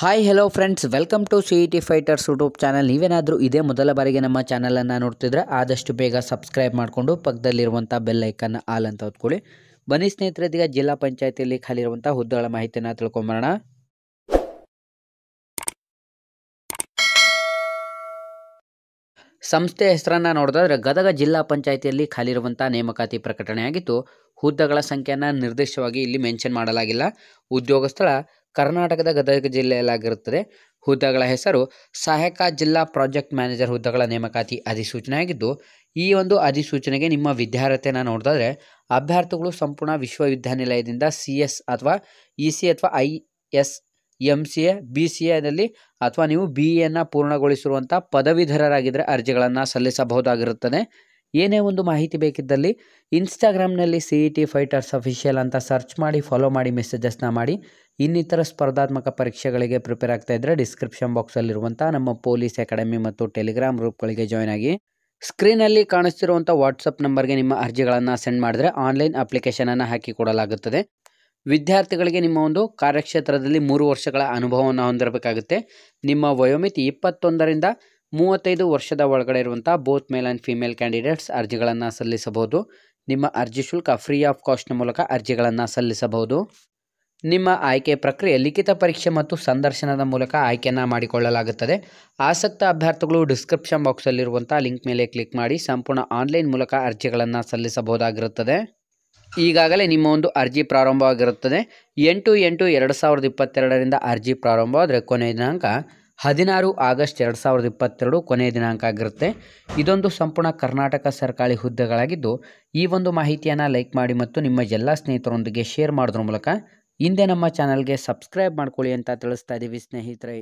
hi hello friends welcome to C E T fighters YouTube channel ನೀವೇನಾದರೂ ಇದೇ ಮೊದಲ ಬಾರಿಗೆ ನಮ್ಮ ಚಾನಲನ್ನು ನೋಡ್ತಿದ್ರೆ ಆದಷ್ಟು ಬೇಗ ಸಬ್ಸ್ಕ್ರೈಬ್ ಮಾಡಿಕೊಂಡು ಪಕ್ಕದಲ್ಲಿರುವಂಥ ಬೆಲ್ಲೈಕನ್ನ ಆಲ್ ಅಂತ ಹೊತ್ಕೊಳ್ಳಿ ಬನ್ನಿ ಈಗ ಜಿಲ್ಲಾ ಪಂಚಾಯತಿಯಲ್ಲಿ ಖಾಲಿರುವಂಥ ಹುದ್ದೆಗಳ ಮಾಹಿತಿಯನ್ನು ತಿಳ್ಕೊಂಬರೋಣ ಸಂಸ್ಥೆ ಹೆಸರನ್ನು ನೋಡಿದ್ರೆ ಗದಗ ಜಿಲ್ಲಾ ಪಂಚಾಯಿತಿಯಲ್ಲಿ ಖಾಲಿರುವಂಥ ನೇಮಕಾತಿ ಪ್ರಕಟಣೆಯಾಗಿತ್ತು ಹುದ್ದೆಗಳ ಸಂಖ್ಯೆಯನ್ನು ನಿರ್ದಿಷ್ಟವಾಗಿ ಇಲ್ಲಿ ಮೆನ್ಷನ್ ಮಾಡಲಾಗಿಲ್ಲ ಉದ್ಯೋಗ ಸ್ಥಳ ಕರ್ನಾಟಕದ ಗದಗ ಜಿಲ್ಲೆಯಲ್ಲಾಗಿರುತ್ತದೆ ಹುದ್ದೆಗಳ ಹೆಸರು ಸಹಾಯಕ ಜಿಲ್ಲಾ ಪ್ರಾಜೆಕ್ಟ್ ಮ್ಯಾನೇಜರ್ ಹುದ್ದೆಗಳ ನೇಮಕಾತಿ ಅಧಿಸೂಚನೆ ಆಗಿದ್ದು ಈ ಒಂದು ಅಧಿಸೂಚನೆಗೆ ನಿಮ್ಮ ವಿದ್ಯಾರ್ಹತೆಯನ್ನ ನೋಡಿದ್ರೆ ಅಭ್ಯರ್ಥಿಗಳು ಸಂಪೂರ್ಣ ವಿಶ್ವವಿದ್ಯಾನಿಲಯದಿಂದ ಸಿ ಎಸ್ ಅಥವಾ ಇ ಸಿ ಅಥವಾ I S M C A B C ಎಲ್ಲಿ ಅಥವಾ ನೀವು ಬಿ ಎನ್ನು ಪೂರ್ಣಗೊಳಿಸಿರುವಂಥ ಪದವೀಧರರಾಗಿದ್ದರೆ ಅರ್ಜಿಗಳನ್ನು ಸಲ್ಲಿಸಬಹುದಾಗಿರುತ್ತದೆ ಏನೇ ಒಂದು ಮಾಹಿತಿ ಬೇಕಿದ್ದಲ್ಲಿ ಇನ್ಸ್ಟಾಗ್ರಾಮ್ನಲ್ಲಿ C E T fighters official ಅಂತ ಸರ್ಚ್ ಮಾಡಿ ಫಾಲೋ ಮಾಡಿ ಮೆಸೇಜಸ್ನ ಮಾಡಿ ಇನ್ನಿತರ ಸ್ಪರ್ಧಾತ್ಮಕ ಪರೀಕ್ಷೆಗಳಿಗೆ ಪ್ರಿಪೇರ್ ಆಗ್ತಾ ಇದ್ದರೆ ಡಿಸ್ಕ್ರಿಪ್ಷನ್ ಬಾಕ್ಸಲ್ಲಿರುವಂಥ ನಮ್ಮ ಪೊಲೀಸ್ ಅಕಾಡೆಮಿ ಮತ್ತು ಟೆಲಿಗ್ರಾಮ್ ಗ್ರೂಪ್ಗಳಿಗೆ ಜಾಯ್ನ್ ಆಗಿ ಸ್ಕ್ರೀನಲ್ಲಿ ಕಾಣಿಸ್ತಿರುವಂಥ ವಾಟ್ಸಪ್ ನಂಬರ್ಗೆ ನಿಮ್ಮ ಅರ್ಜಿಗಳನ್ನು ಸೆಂಡ್ ಮಾಡಿದ್ರೆ ಆನ್ಲೈನ್ ಅಪ್ಲಿಕೇಶನನ್ನು ಹಾಕಿ ಕೊಡಲಾಗುತ್ತದೆ ವಿದ್ಯಾರ್ಥಿಗಳಿಗೆ ನಿಮ್ಮ ಒಂದು ಕಾರ್ಯಕ್ಷೇತ್ರದಲ್ಲಿ ಮೂರು ವರ್ಷಗಳ ಅನುಭವವನ್ನು ಹೊಂದಿರಬೇಕಾಗುತ್ತೆ ನಿಮ್ಮ ವಯೋಮಿತಿ ಇಪ್ಪತ್ತೊಂದರಿಂದ ಮೂವತ್ತೈದು ವರ್ಷದ ಒಳಗಡೆ ಇರುವಂಥ both male and female candidates ಅರ್ಜಿಗಳನ್ನು ಸಲ್ಲಿಸಬಹುದು ನಿಮ್ಮ ಅರ್ಜಿ ಶುಲ್ಕ ಫ್ರೀ ಆಫ್ ಕಾಸ್ಟ್ನ ಮೂಲಕ ಅರ್ಜಿಗಳನ್ನು ಸಲ್ಲಿಸಬಹುದು ನಿಮ್ಮ ಆಯ್ಕೆ ಪ್ರಕ್ರಿಯೆ ಲಿಖಿತ ಪರೀಕ್ಷೆ ಮತ್ತು ಸಂದರ್ಶನದ ಮೂಲಕ ಆಯ್ಕೆಯನ್ನು ಮಾಡಿಕೊಳ್ಳಲಾಗುತ್ತದೆ ಆಸಕ್ತ ಅಭ್ಯರ್ಥಿಗಳು ಡಿಸ್ಕ್ರಿಪ್ಷನ್ ಬಾಕ್ಸಲ್ಲಿರುವಂಥ ಲಿಂಕ್ ಮೇಲೆ ಕ್ಲಿಕ್ ಮಾಡಿ ಸಂಪೂರ್ಣ ಆನ್ಲೈನ್ ಮೂಲಕ ಅರ್ಜಿಗಳನ್ನು ಸಲ್ಲಿಸಬಹುದಾಗಿರುತ್ತದೆ ಈಗಾಗಲೇ ನಿಮ್ಮ ಒಂದು ಅರ್ಜಿ ಪ್ರಾರಂಭವಾಗಿರುತ್ತದೆ ಎಂಟು ಎಂಟು ಎರಡು ಸಾವಿರದ ಇಪ್ಪತ್ತೆರಡರಿಂದ ಅರ್ಜಿ ಪ್ರಾರಂಭವಾದರೆ ಕೊನೆಯ ದಿನಾಂಕ ಹದಿನಾರು ಆಗಸ್ಟ್ ಎರಡು ಸಾವಿರದ ಇಪ್ಪತ್ತೆರಡು ಕೊನೆಯ ದಿನಾಂಕ ಆಗಿರುತ್ತೆ ಇದೊಂದು ಸಂಪೂರ್ಣ ಕರ್ನಾಟಕ ಸರ್ಕಾರಿ ಹುದ್ದೆಗಳಾಗಿದ್ದು ಈ ಒಂದು ಮಾಹಿತಿಯನ್ನು ಲೈಕ್ ಮಾಡಿ ಮತ್ತು ನಿಮ್ಮ ಎಲ್ಲ ಸ್ನೇಹಿತರೊಂದಿಗೆ ಶೇರ್ ಮಾಡೋದ್ರ ಮೂಲಕ ಹಿಂದೆ ನಮ್ಮ ಚಾನಲ್ಗೆ ಸಬ್ಸ್ಕ್ರೈಬ್ ಮಾಡ್ಕೊಳ್ಳಿ ಅಂತ ತಿಳಿಸ್ತಾ ಇದ್ದೀವಿ ಸ್ನೇಹಿತರೆ